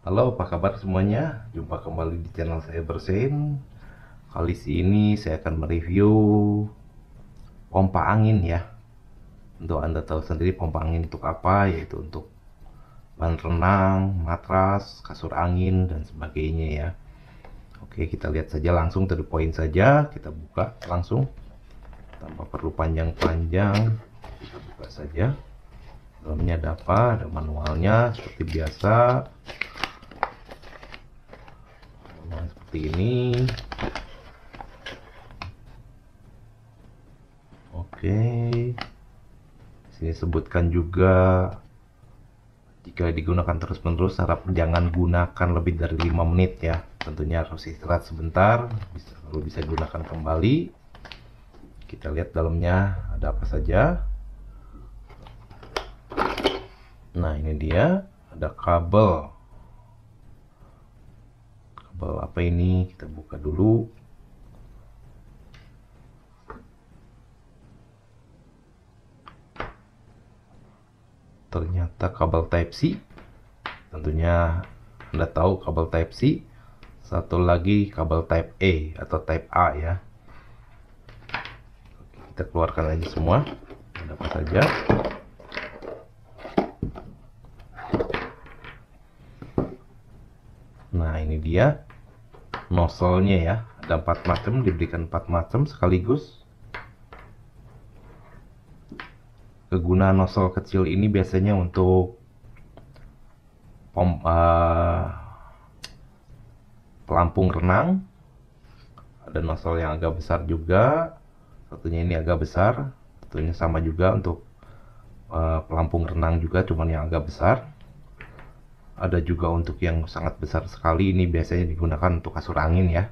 Halo, apa kabar semuanya? Jumpa kembali di channel saya Bersin. Kali ini saya akan mereview pompa angin ya. Untuk Anda tahu sendiri pompa angin untuk apa, yaitu untuk ban renang, matras, kasur angin dan sebagainya ya. Oke, kita lihat saja langsung tadi poin saja. Kita buka langsung tanpa perlu panjang-panjang. Kita buka saja. Dalamnya ada apa? Ada manualnya seperti biasa seperti ini oke sini sebutkan juga jika digunakan terus-menerus harap jangan gunakan lebih dari 5 menit ya tentunya harus istirahat sebentar bisa, lalu bisa gunakan kembali kita lihat dalamnya ada apa saja nah ini dia ada kabel example apa ini kita buka dulu ternyata kabel type C tentunya anda tahu kabel type C satu lagi kabel type A atau type A ya kita keluarkan aja semua ada apa saja nah ini dia nozzle-nya ya. Ada empat macam, diberikan empat macam sekaligus. Kegunaan nozzle kecil ini biasanya untuk pom, eh, pelampung renang. Ada nozzle yang agak besar juga. Satunya ini agak besar, satunya sama juga untuk eh, pelampung renang juga, cuman yang agak besar ada juga untuk yang sangat besar sekali ini biasanya digunakan untuk kasur angin ya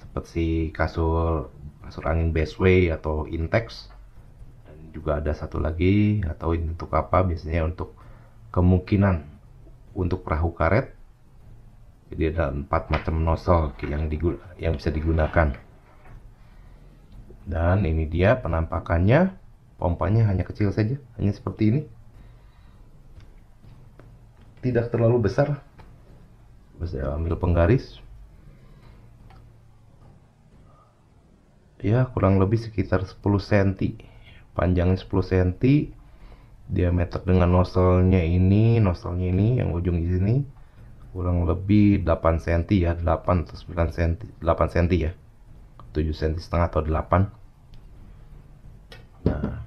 seperti kasur kasur angin Bestway atau Intex dan juga ada satu lagi atau ini untuk apa biasanya untuk kemungkinan untuk perahu karet jadi ada empat macam nozzle yang yang bisa digunakan dan ini dia penampakannya pompanya hanya kecil saja hanya seperti ini tidak terlalu besar saya ambil penggaris ya kurang lebih sekitar 10 cm panjangnya 10 cm diameter dengan nozzle-nya ini nozzle-nya ini yang ujung sini kurang lebih 8 cm ya 8 atau 9 cm 8 cm ya 7 cm setengah atau 8 nah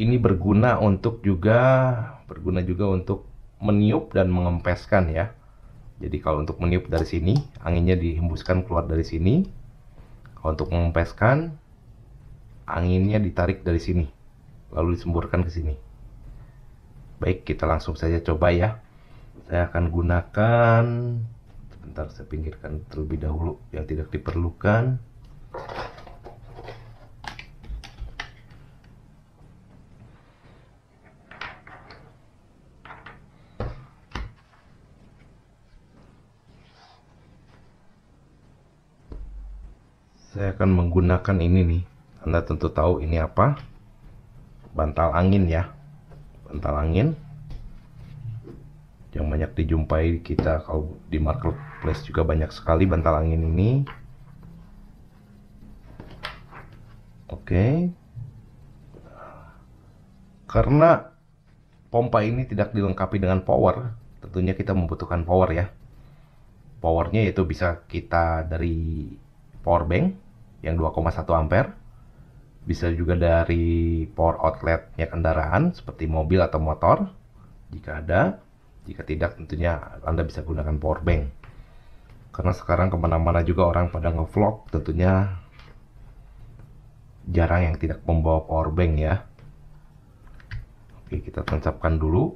ini berguna untuk juga berguna juga untuk meniup dan mengempeskan ya. Jadi kalau untuk meniup dari sini, anginnya dihembuskan keluar dari sini. Kalau untuk mengempeskan, anginnya ditarik dari sini, lalu disemburkan ke sini. Baik, kita langsung saja coba ya. Saya akan gunakan, sebentar saya pinggirkan terlebih dahulu yang tidak diperlukan. saya akan menggunakan ini nih Anda tentu tahu ini apa bantal angin ya bantal angin yang banyak dijumpai kita kalau di marketplace juga banyak sekali bantal angin ini oke karena pompa ini tidak dilengkapi dengan power tentunya kita membutuhkan power ya powernya yaitu bisa kita dari power bank yang 2,1 ampere. Bisa juga dari power outletnya kendaraan seperti mobil atau motor jika ada. Jika tidak tentunya Anda bisa gunakan power bank. Karena sekarang kemana-mana juga orang pada ngevlog tentunya jarang yang tidak membawa power bank ya. Oke kita tancapkan dulu.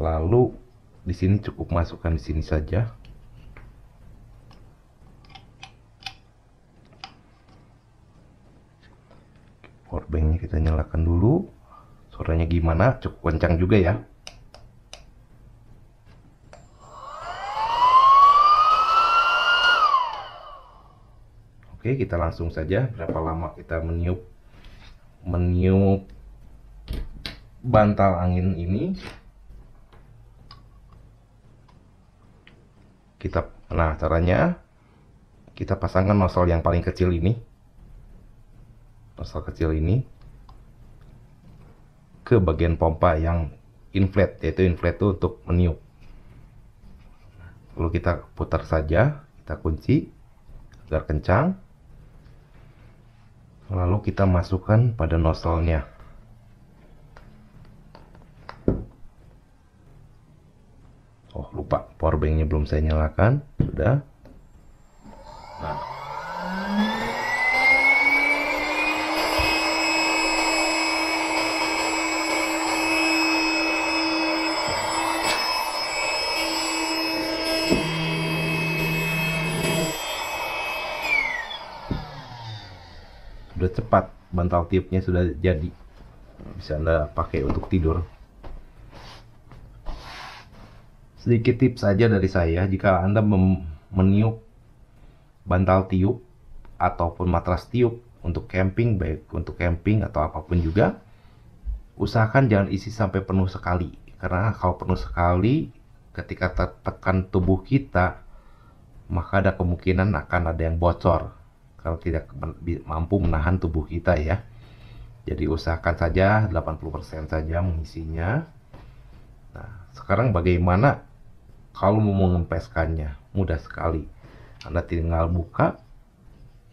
Lalu di sini cukup masukkan di sini saja. powerbanknya kita nyalakan dulu suaranya gimana cukup kencang juga ya Oke, kita langsung saja berapa lama kita meniup meniup bantal angin ini. Kita nah caranya kita pasangkan nozzle yang paling kecil ini nozzle kecil ini ke bagian pompa yang inflate yaitu inflate itu untuk meniup lalu kita putar saja kita kunci agar kencang lalu kita masukkan pada nozzle-nya oh lupa powerbanknya belum saya nyalakan sudah udah cepat bantal tiupnya sudah jadi bisa anda pakai untuk tidur sedikit tips saja dari saya jika anda meniup bantal tiup ataupun matras tiup untuk camping baik untuk camping atau apapun juga usahakan jangan isi sampai penuh sekali karena kalau penuh sekali ketika tertekan tubuh kita maka ada kemungkinan akan ada yang bocor kalau tidak mampu menahan tubuh kita ya. Jadi usahakan saja 80% saja mengisinya. Nah, sekarang bagaimana kalau mau mengempeskannya? Mudah sekali. Anda tinggal buka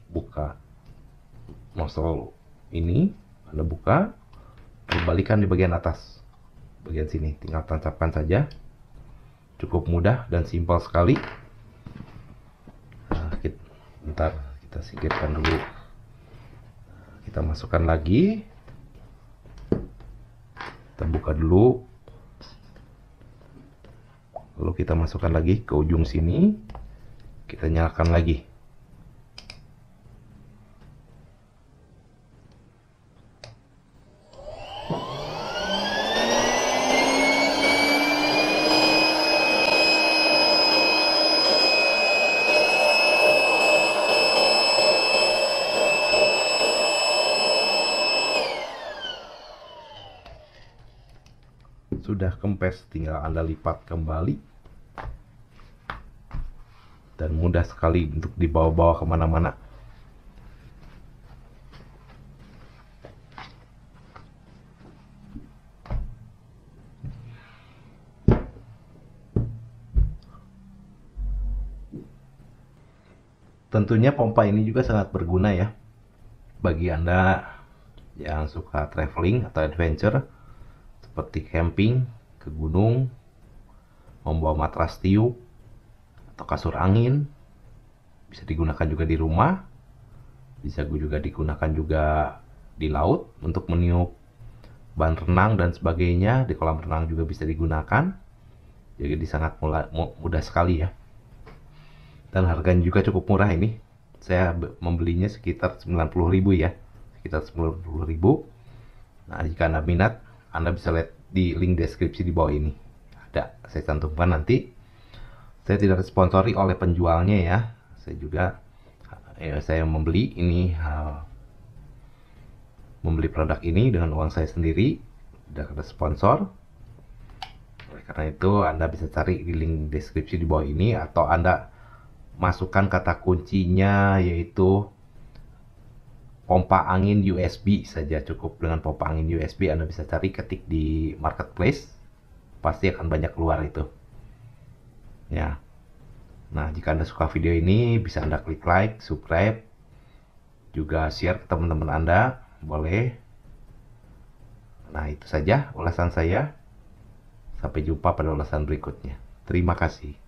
buka nozzle ini, Anda buka, kembalikan di bagian atas. Bagian sini tinggal tancapkan saja. Cukup mudah dan simpel sekali. Nah, kita, bentar kita singkirkan dulu kita masukkan lagi kita buka dulu lalu kita masukkan lagi ke ujung sini kita nyalakan lagi sudah kempes tinggal Anda lipat kembali dan mudah sekali untuk dibawa-bawa kemana-mana tentunya pompa ini juga sangat berguna ya bagi anda yang suka traveling atau adventure seperti camping ke gunung, membawa matras tiup atau kasur angin, bisa digunakan juga di rumah, bisa juga digunakan juga di laut untuk meniup ban renang dan sebagainya di kolam renang juga bisa digunakan jadi sangat mudah sekali ya dan harganya juga cukup murah ini saya membelinya sekitar 90.000 ya sekitar 90.000 nah jika anda minat anda bisa lihat di link deskripsi di bawah ini. Ada, saya cantumkan nanti. Saya tidak sponsori oleh penjualnya ya. Saya juga eh, ya, saya membeli ini uh, membeli produk ini dengan uang saya sendiri, tidak ada sponsor. Oleh karena itu, Anda bisa cari di link deskripsi di bawah ini atau Anda masukkan kata kuncinya yaitu pompa angin USB saja cukup dengan pompa angin USB Anda bisa cari ketik di marketplace pasti akan banyak keluar itu ya nah jika Anda suka video ini bisa Anda klik like subscribe juga share ke teman-teman Anda boleh nah itu saja ulasan saya sampai jumpa pada ulasan berikutnya terima kasih